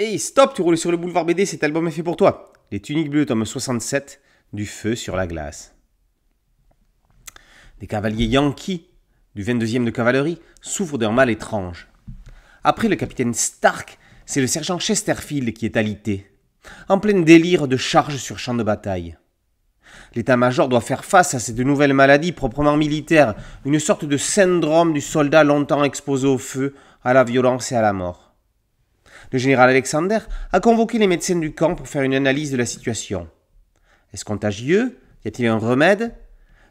Hey, stop, tu roules sur le boulevard BD, cet album est fait pour toi. Les Tuniques Bleues, tome 67, du feu sur la glace. Des cavaliers Yankees, du 22e de cavalerie, souffrent d'un mal étrange. Après le capitaine Stark, c'est le sergent Chesterfield qui est alité, en plein délire de charge sur champ de bataille. L'état-major doit faire face à cette nouvelle maladie proprement militaire, une sorte de syndrome du soldat longtemps exposé au feu, à la violence et à la mort. Le général Alexander a convoqué les médecins du camp pour faire une analyse de la situation. Est-ce contagieux Y a-t-il un remède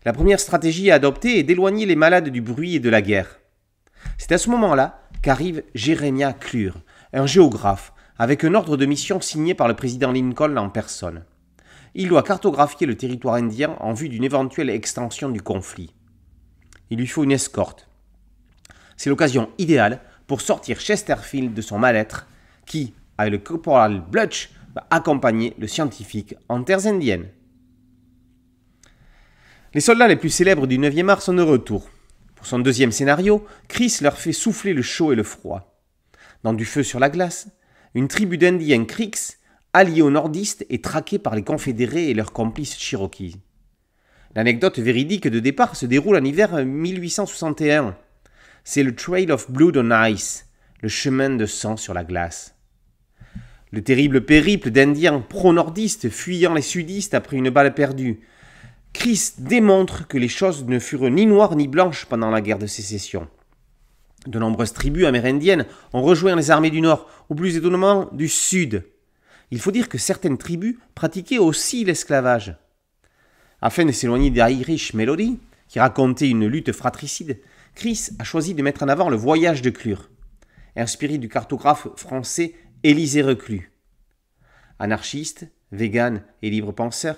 La première stratégie à adopter est d'éloigner les malades du bruit et de la guerre. C'est à ce moment-là qu'arrive Jérémia Clure, un géographe, avec un ordre de mission signé par le président Lincoln en personne. Il doit cartographier le territoire indien en vue d'une éventuelle extension du conflit. Il lui faut une escorte. C'est l'occasion idéale pour sortir Chesterfield de son mal-être qui, avec le corporal Blutch, va accompagner le scientifique en terres indiennes. Les soldats les plus célèbres du 9e mars sont de retour. Pour son deuxième scénario, Chris leur fait souffler le chaud et le froid. Dans Du feu sur la glace, une tribu d'Indiens Creeks, alliés aux nordistes, est traquée par les confédérés et leurs complices Cherokees. L'anecdote véridique de départ se déroule en hiver 1861. C'est le Trail of Blood on Ice, le chemin de sang sur la glace. Le terrible périple d'Indiens pro-nordistes fuyant les sudistes après une balle perdue. Chris démontre que les choses ne furent ni noires ni blanches pendant la guerre de sécession. De nombreuses tribus amérindiennes ont rejoint les armées du Nord, au plus étonnamment du Sud. Il faut dire que certaines tribus pratiquaient aussi l'esclavage. Afin de s'éloigner d'Irish Melody, qui racontait une lutte fratricide, Chris a choisi de mettre en avant le voyage de Clure. Inspiré du cartographe français Élisée Reclus. Anarchiste, vegan et libre penseur,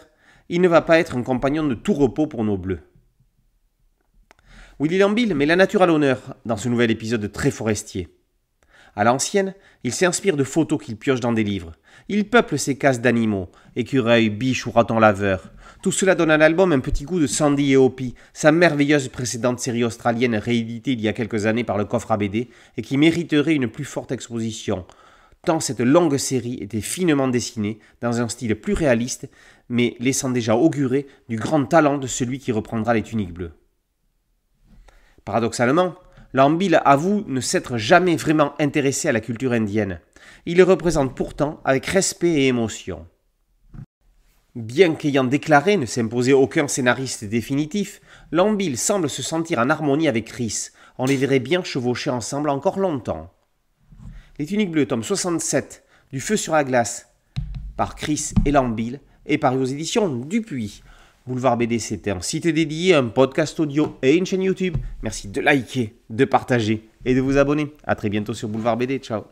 il ne va pas être un compagnon de tout repos pour nos bleus. Willy Lambille met la nature à l'honneur dans ce nouvel épisode très forestier. À l'ancienne, il s'inspire de photos qu'il pioche dans des livres. Il peuple ses cases d'animaux, écureuils, biches ou ratons laveurs. Tout cela donne à l'album un petit goût de Sandy et Hopi, sa merveilleuse précédente série australienne rééditée il y a quelques années par le coffre ABD et qui mériterait une plus forte exposition, tant cette longue série était finement dessinée dans un style plus réaliste, mais laissant déjà augurer du grand talent de celui qui reprendra les tuniques bleues. Paradoxalement, Lambil avoue ne s'être jamais vraiment intéressé à la culture indienne. Il les représente pourtant avec respect et émotion. Bien qu'ayant déclaré ne s'imposer aucun scénariste définitif, Lambil semble se sentir en harmonie avec Chris. On les verrait bien chevaucher ensemble encore longtemps. Les Tuniques Bleues, tome 67, Du Feu sur la glace, par Chris Elambil, et par aux éditions Dupuis. Boulevard BD, c'était un site dédié, un podcast audio et une chaîne YouTube. Merci de liker, de partager et de vous abonner. A très bientôt sur Boulevard BD. Ciao